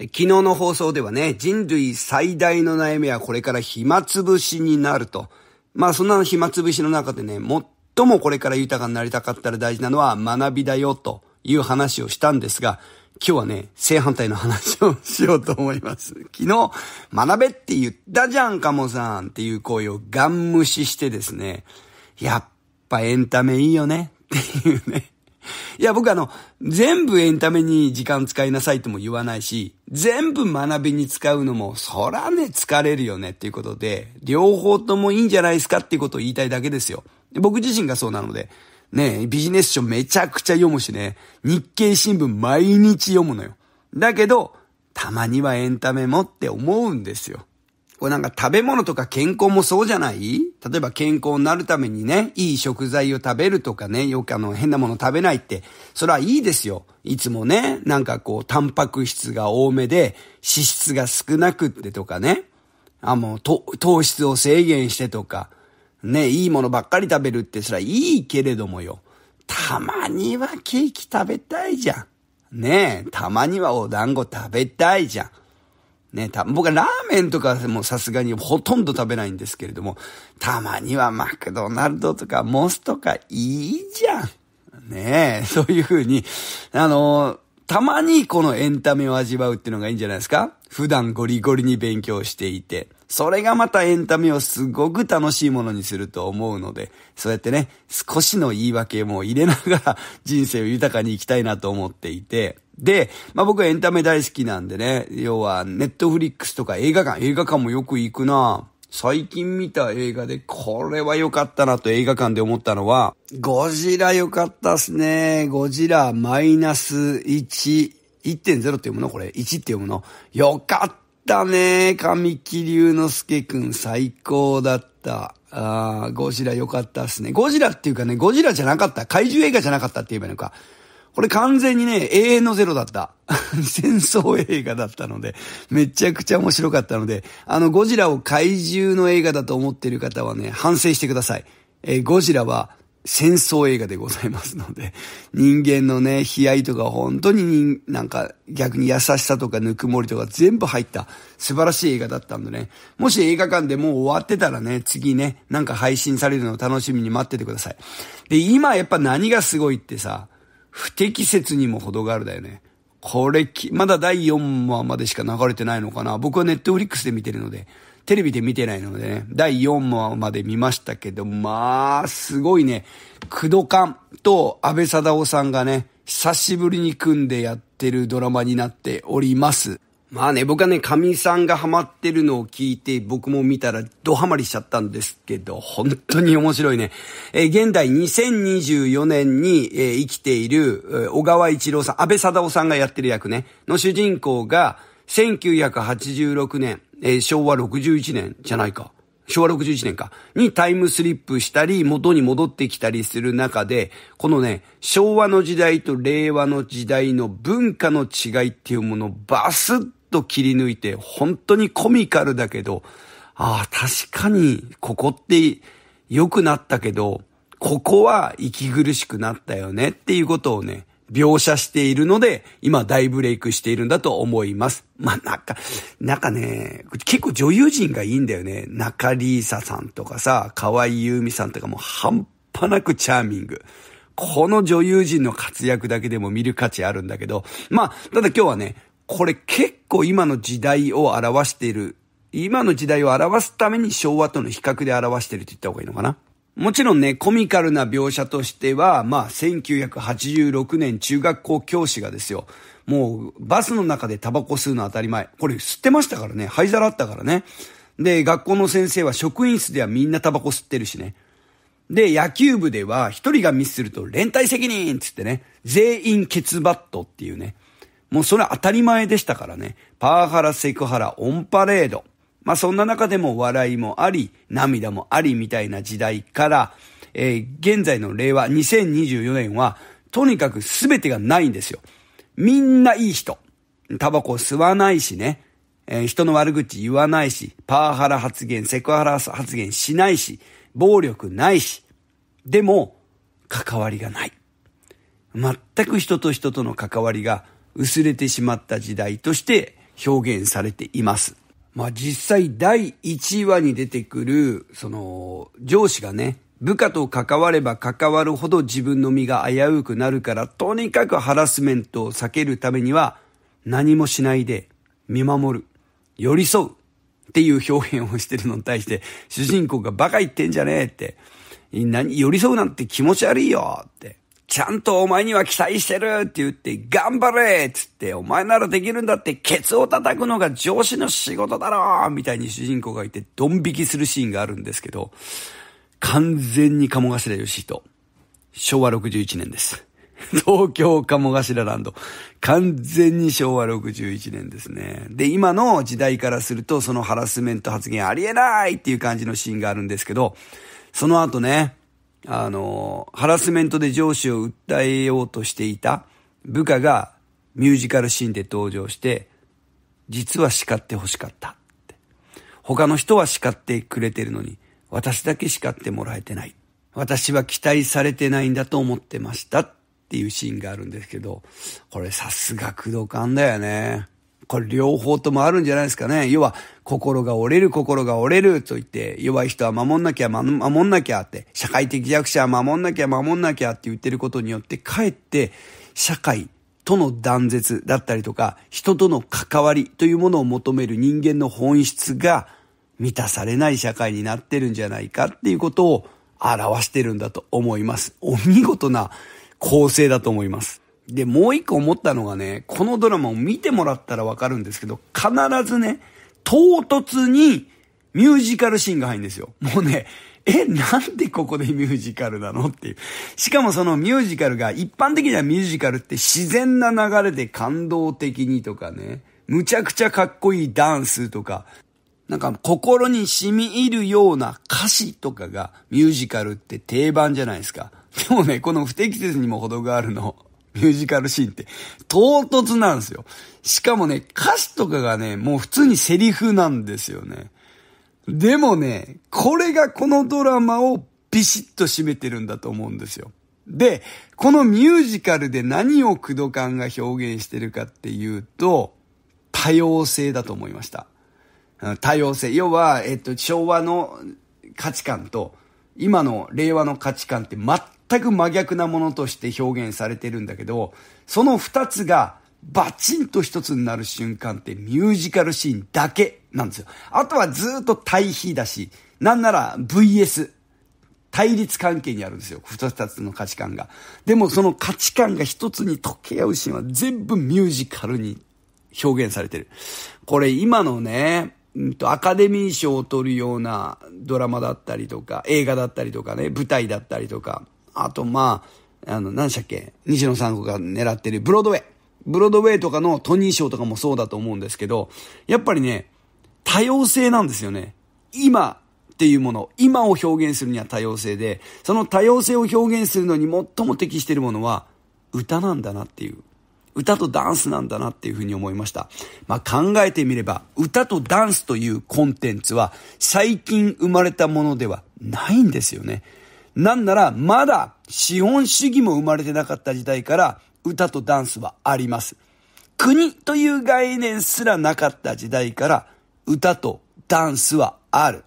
昨日の放送ではね、人類最大の悩みはこれから暇つぶしになると。まあそんな暇つぶしの中でね、最もこれから豊かになりたかったら大事なのは学びだよという話をしたんですが、今日はね、正反対の話をしようと思います。昨日、学べって言ったじゃん、かもさんっていう声をガン無視してですね、やっぱエンタメいいよねっていうね。いや、僕あの、全部エンタメに時間使いなさいとも言わないし、全部学びに使うのも、そらね、疲れるよねっていうことで、両方ともいいんじゃないですかっていうことを言いたいだけですよ。僕自身がそうなので、ね、ビジネス書めちゃくちゃ読むしね、日経新聞毎日読むのよ。だけど、たまにはエンタメもって思うんですよ。これなんか食べ物とか健康もそうじゃない例えば健康になるためにね、いい食材を食べるとかね、よくあの変なもの食べないって、それはいいですよ。いつもね、なんかこう、タンパク質が多めで、脂質が少なくってとかね。あ、もう、糖質を制限してとか、ね、いいものばっかり食べるってそれはいいけれどもよ。たまにはケーキ食べたいじゃん。ねえ、たまにはお団子食べたいじゃん。ね、た、僕はラーメンとかもさすがにほとんど食べないんですけれども、たまにはマクドナルドとかモスとかいいじゃん。ねえ、そういう風に、あの、たまにこのエンタメを味わうっていうのがいいんじゃないですか普段ゴリゴリに勉強していて。それがまたエンタメをすごく楽しいものにすると思うので、そうやってね、少しの言い訳も入れながら人生を豊かに生きたいなと思っていて、で、まあ、僕はエンタメ大好きなんでね、要はネットフリックスとか映画館、映画館もよく行くな最近見た映画でこれは良かったなと映画館で思ったのは、ゴジラ良かったっすね。ゴジラマイナス1、1.0って読むのこれ。1って読むの。良かったね。神木隆之介くん最高だった。あゴジラ良かったっすね。ゴジラっていうかね、ゴジラじゃなかった。怪獣映画じゃなかったって言えばいいのか。これ完全にね、永遠のゼロだった。戦争映画だったので、めちゃくちゃ面白かったので、あの、ゴジラを怪獣の映画だと思っている方はね、反省してください。えー、ゴジラは戦争映画でございますので、人間のね、悲哀とか本当になんか逆に優しさとかぬくもりとか全部入った素晴らしい映画だったんでね。もし映画館でもう終わってたらね、次ね、なんか配信されるのを楽しみに待っててください。で、今やっぱ何がすごいってさ、不適切にも程があるだよね。これき、まだ第4話までしか流れてないのかな。僕はネットフリックスで見てるので、テレビで見てないのでね、第4話まで見ましたけど、まあ、すごいね、ドカンと安倍貞夫さんがね、久しぶりに組んでやってるドラマになっております。まあね、僕はね、神さんがハマってるのを聞いて、僕も見たらドハマりしちゃったんですけど、本当に面白いね。えー、現代2024年に、えー、生きている、えー、小川一郎さん、安倍貞夫さんがやってる役ね、の主人公が、1986年、えー、昭和61年じゃないか。昭和61年か。にタイムスリップしたり、元に戻ってきたりする中で、このね、昭和の時代と令和の時代の文化の違いっていうものをバスッと切り抜いて、本当にコミカルだけど、ああ、確かに、ここって良くなったけど、ここは息苦しくなったよねっていうことをね、描写しているので、今大ブレイクしているんだと思います。まあ、なんか、なんかね、結構女優陣がいいんだよね。中里ーサさんとかさ、河合優美さんとかも半端なくチャーミング。この女優陣の活躍だけでも見る価値あるんだけど、まあ、ただ今日はね、これ結構今の時代を表している。今の時代を表すために昭和との比較で表していると言った方がいいのかな。もちろんね、コミカルな描写としては、まあ、1986年中学校教師がですよ、もうバスの中でタバコ吸うの当たり前。これ吸ってましたからね、灰皿あったからね。で、学校の先生は職員室ではみんなタバコ吸ってるしね。で、野球部では一人がミスすると連帯責任つってね、全員ケツバットっていうね。もうそれは当たり前でしたからね。パワハラ、セクハラ、オンパレード。まあそんな中でも笑いもあり、涙もありみたいな時代から、えー、現在の令和2024年は、とにかく全てがないんですよ。みんないい人。タバコ吸わないしね。えー、人の悪口言わないし、パワハラ発言、セクハラ発言しないし、暴力ないし。でも、関わりがない。全く人と人との関わりが薄れてしまった時代として表現されています。まあ実際第1話に出てくる、その、上司がね、部下と関われば関わるほど自分の身が危うくなるから、とにかくハラスメントを避けるためには、何もしないで、見守る、寄り添うっていう表現をしてるのに対して、主人公がバカ言ってんじゃねえって、何、寄り添うなんて気持ち悪いよって。ちゃんとお前には期待してるって言って、頑張れっつって、お前ならできるんだって、ケツを叩くのが上司の仕事だろみたいに主人公がいて、ドン引きするシーンがあるんですけど、完全に鴨頭義人。昭和61年です。東京鴨頭ランド。完全に昭和61年ですね。で、今の時代からすると、そのハラスメント発言ありえないっていう感じのシーンがあるんですけど、その後ね、あの、ハラスメントで上司を訴えようとしていた部下がミュージカルシーンで登場して、実は叱ってほしかった他の人は叱ってくれてるのに、私だけ叱ってもらえてない。私は期待されてないんだと思ってましたっていうシーンがあるんですけど、これさすが工藤感だよね。これ両方ともあるんじゃないですかね。要は、心が折れる、心が折れると言って、弱い人は守んなきゃ、守んなきゃって、社会的弱者は守んなきゃ、守んなきゃって言ってることによって、かえって、社会との断絶だったりとか、人との関わりというものを求める人間の本質が満たされない社会になってるんじゃないかっていうことを表してるんだと思います。お見事な構成だと思います。で、もう一個思ったのがね、このドラマを見てもらったらわかるんですけど、必ずね、唐突にミュージカルシーンが入るんですよ。もうね、え、なんでここでミュージカルなのっていう。しかもそのミュージカルが、一般的にはミュージカルって自然な流れで感動的にとかね、むちゃくちゃかっこいいダンスとか、なんか心に染み入るような歌詞とかがミュージカルって定番じゃないですか。でもね、この不適切にも程があるの。ミュージカルシーンって、唐突なんですよ。しかもね、歌詞とかがね、もう普通にセリフなんですよね。でもね、これがこのドラマをビシッと締めてるんだと思うんですよ。で、このミュージカルで何を駆動感が表現してるかっていうと、多様性だと思いました。多様性。要は、えっと、昭和の価値観と、今の令和の価値観って全全く真逆なものとして表現されてるんだけど、その2つがバチンと一つになる瞬間ってミュージカルシーンだけなんですよ。あとはずっと対比だし、なんなら VS、対立関係にあるんですよ。二つの価値観が。でもその価値観が一つに溶け合うシーンは全部ミュージカルに表現されてる。これ今のね、うんと、アカデミー賞を取るようなドラマだったりとか、映画だったりとかね、舞台だったりとか、あと、まあ、あの、何でしたっけ西野さんが狙ってるブロードウェイ。ブロードウェイとかのトニー賞とかもそうだと思うんですけど、やっぱりね、多様性なんですよね。今っていうもの、今を表現するには多様性で、その多様性を表現するのに最も適しているものは歌なんだなっていう。歌とダンスなんだなっていうふうに思いました。まあ、考えてみれば、歌とダンスというコンテンツは最近生まれたものではないんですよね。なんなら、まだ資本主義も生まれてなかった時代から歌とダンスはあります。国という概念すらなかった時代から歌とダンスはある。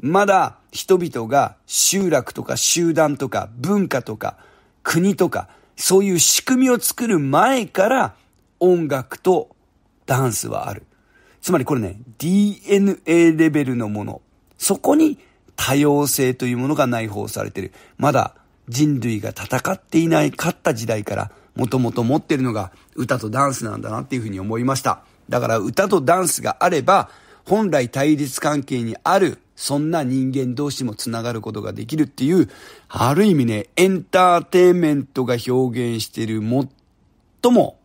まだ人々が集落とか集団とか文化とか国とかそういう仕組みを作る前から音楽とダンスはある。つまりこれね、DNA レベルのもの。そこに多様性というものが内包されている。まだ人類が戦っていない、勝った時代から、もともと持ってるのが歌とダンスなんだなっていうふうに思いました。だから歌とダンスがあれば、本来対立関係にある、そんな人間同士も繋がることができるっていう、ある意味ね、エンターテインメントが表現している最も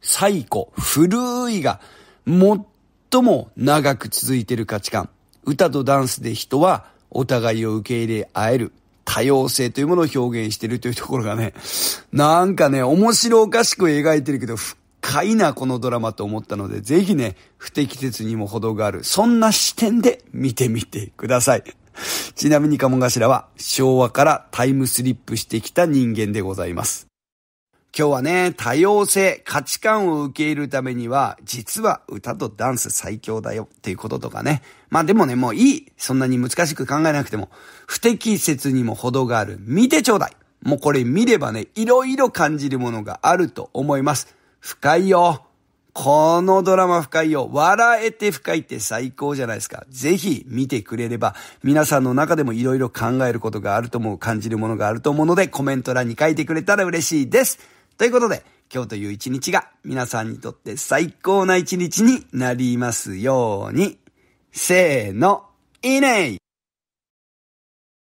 最古、古いが、最も長く続いている価値観。歌とダンスで人はお互いを受け入れ合える、多様性というものを表現しているというところがね、なんかね、面白おかしく描いてるけど、深いな、このドラマと思ったので、ぜひね、不適切にも程がある、そんな視点で見てみてください。ちなみに鴨頭は昭和からタイムスリップしてきた人間でございます。今日はね、多様性、価値観を受け入れるためには、実は歌とダンス最強だよっていうこととかね。まあでもね、もういい。そんなに難しく考えなくても、不適切にも程がある。見てちょうだい。もうこれ見ればね、いろいろ感じるものがあると思います。深いよ。このドラマ深いよ。笑えて深いって最高じゃないですか。ぜひ見てくれれば、皆さんの中でもいろいろ考えることがあると思う、感じるものがあると思うので、コメント欄に書いてくれたら嬉しいです。ということで、今日という一日が皆さんにとって最高な一日になりますように。せーの、いいね